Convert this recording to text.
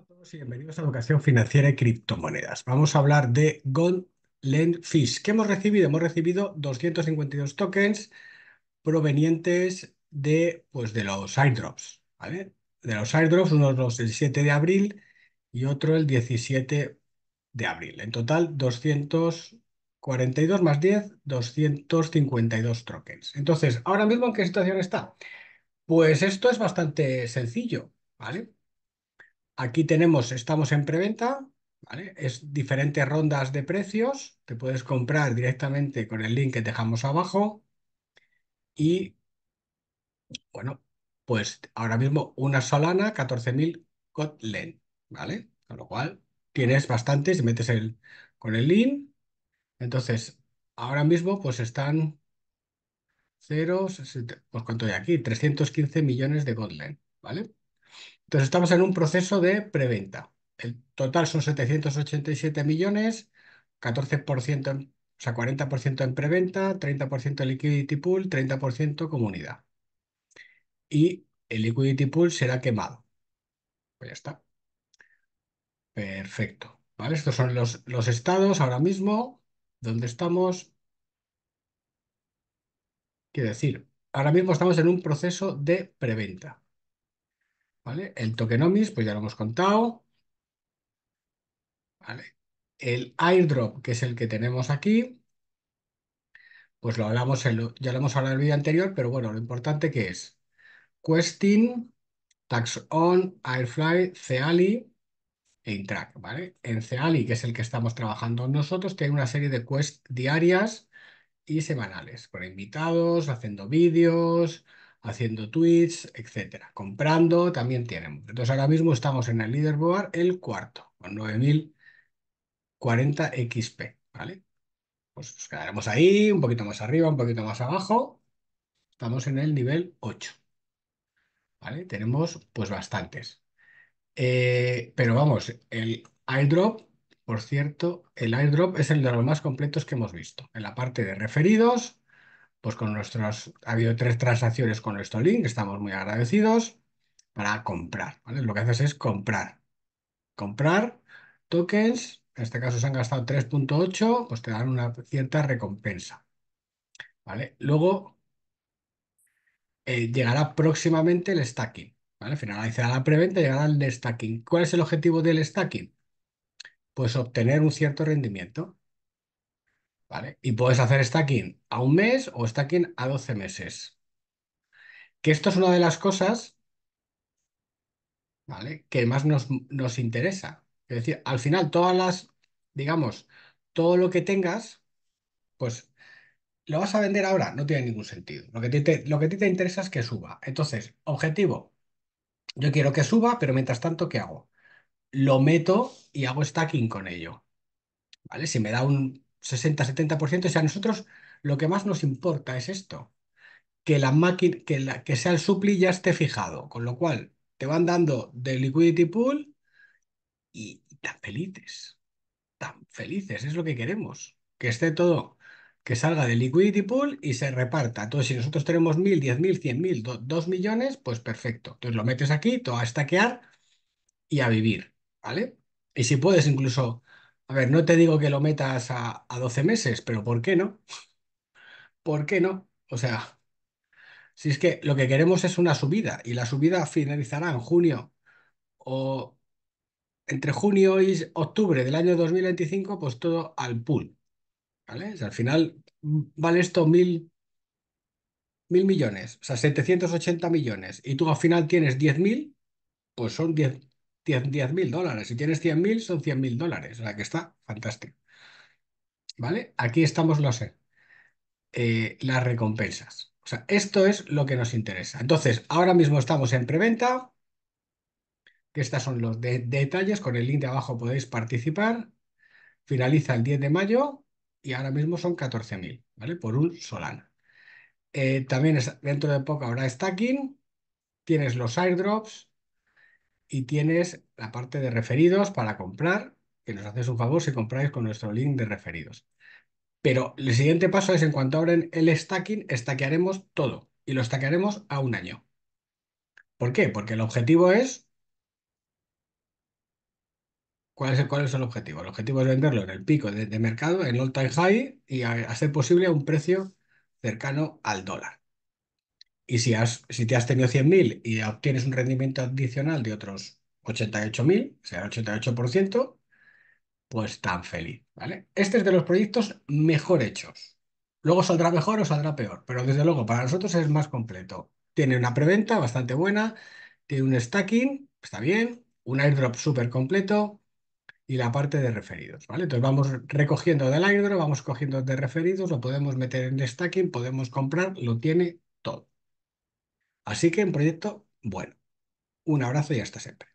a todos y bienvenidos a Educación Financiera y Criptomonedas. Vamos a hablar de Gold Lend Fish. ¿Qué hemos recibido? Hemos recibido 252 tokens provenientes de, pues, de los airdrops, ¿vale? De los airdrops, uno los el 7 de abril y otro el 17 de abril. En total, 242 más 10, 252 tokens. Entonces, ahora mismo, ¿en qué situación está? Pues esto es bastante sencillo, ¿vale? Aquí tenemos, estamos en preventa, ¿vale? Es diferentes rondas de precios. Te puedes comprar directamente con el link que dejamos abajo. Y bueno, pues ahora mismo una Solana, 14.000 Kotlin, ¿vale? Con lo cual tienes bastante si metes el, con el link. Entonces, ahora mismo pues están 0, pues cuánto hay aquí, 315 millones de Kotlin, ¿vale? Entonces estamos en un proceso de preventa. El total son 787 millones, 14%, o sea, 40% en preventa, 30% en liquidity pool, 30% comunidad. Y el liquidity pool será quemado. Pues ya está. Perfecto. ¿Vale? Estos son los, los estados ahora mismo, donde estamos. Quiero decir, ahora mismo estamos en un proceso de preventa. El tokenomics, pues ya lo hemos contado. El airdrop, que es el que tenemos aquí, pues lo hablamos, ya lo hemos hablado en el vídeo anterior, pero bueno, lo importante que es Questing, Taxon, Airfly, Ceali e Intrac. En Ceali, que es el que estamos trabajando nosotros, tiene una serie de quests diarias y semanales, Por invitados, haciendo vídeos, haciendo tweets, etcétera. Comprando también tienen. Entonces ahora mismo estamos en el leaderboard el cuarto, con 9040 XP, ¿vale? Pues nos quedaremos ahí, un poquito más arriba, un poquito más abajo. Estamos en el nivel 8. ¿Vale? Tenemos pues bastantes. Eh, pero vamos, el airdrop, por cierto, el airdrop es el de los más completos que hemos visto. En la parte de referidos, pues con nuestros, ha habido tres transacciones con nuestro link, estamos muy agradecidos para comprar, ¿vale? Lo que haces es comprar, comprar tokens, en este caso se han gastado 3.8, pues te dan una cierta recompensa, ¿vale? Luego eh, llegará próximamente el stacking, ¿vale? Finalizará la preventa, llegará el stacking. ¿Cuál es el objetivo del stacking? Pues obtener un cierto rendimiento. Y puedes hacer stacking a un mes o stacking a 12 meses. Que esto es una de las cosas, ¿vale? Que más nos, interesa. Es decir, al final todas las, digamos, todo lo que tengas, pues lo vas a vender ahora, no tiene ningún sentido. Lo que, te, lo que a ti te interesa es que suba. Entonces, objetivo, yo quiero que suba, pero mientras tanto, ¿qué hago? Lo meto y hago stacking con ello. ¿Vale? Si me da un 60-70%. O sea, a nosotros lo que más nos importa es esto, que, la máquina, que, la, que sea el supli ya esté fijado, con lo cual te van dando de liquidity pool y, tan felices, tan felices, es lo que queremos, que esté todo, que salga del liquidity pool y se reparta. Entonces, si nosotros tenemos 1.000, 10.000, 100.000, 2, dos millones, pues perfecto. Entonces lo metes aquí, todo a stackear y a vivir, ¿vale? Y si puedes incluso a ver, no te digo que lo metas a, 12 meses, pero ¿por qué no? ¿Por qué no? O sea, si es que lo que queremos es una subida y la subida finalizará en junio o entre junio y octubre del año 2025, pues todo al pool. ¿Vale? al final vale esto mil, mil millones, o sea, 780 millones, y tú al final tienes 10.000, pues son 10, 10 mil dólares. Si tienes 100.000, mil, son 100.000 dólares. O que está fantástico. ¿Vale? Aquí estamos los eh, las recompensas. O sea, esto es lo que nos interesa. Entonces, ahora mismo estamos en preventa. estos son los detalles. Con el link de abajo podéis participar. Finaliza el 10 de mayo y ahora mismo son 14.000, ¿vale? Por un Solana. Eh, también dentro de poco habrá stacking. Tienes los airdrops, y tienes la parte de referidos para comprar, que nos haces un favor si compráis con nuestro link de referidos. Pero el siguiente paso es en cuanto abren el stacking, stackearemos todo y lo stackearemos a un año. ¿Por qué? Porque el objetivo es... ¿Cuál es, el, cuál es el objetivo? El objetivo es venderlo en el pico de, mercado, en all time high y hacer posible un precio cercano al dólar. Y si, si te has tenido 100.000 y obtienes un rendimiento adicional de otros 88.000, o el 88%, pues tan feliz. ¿vale? Este es de los proyectos mejor hechos. Luego saldrá mejor o saldrá peor, pero desde luego para nosotros es más completo. Tiene una preventa bastante buena, tiene un stacking, está bien, un airdrop súper completo y la parte de referidos, ¿vale? Entonces vamos recogiendo del airdrop, vamos cogiendo de referidos, lo podemos meter en stacking, podemos comprar, lo tiene todo. Así que un proyecto bueno. Un abrazo y hasta siempre.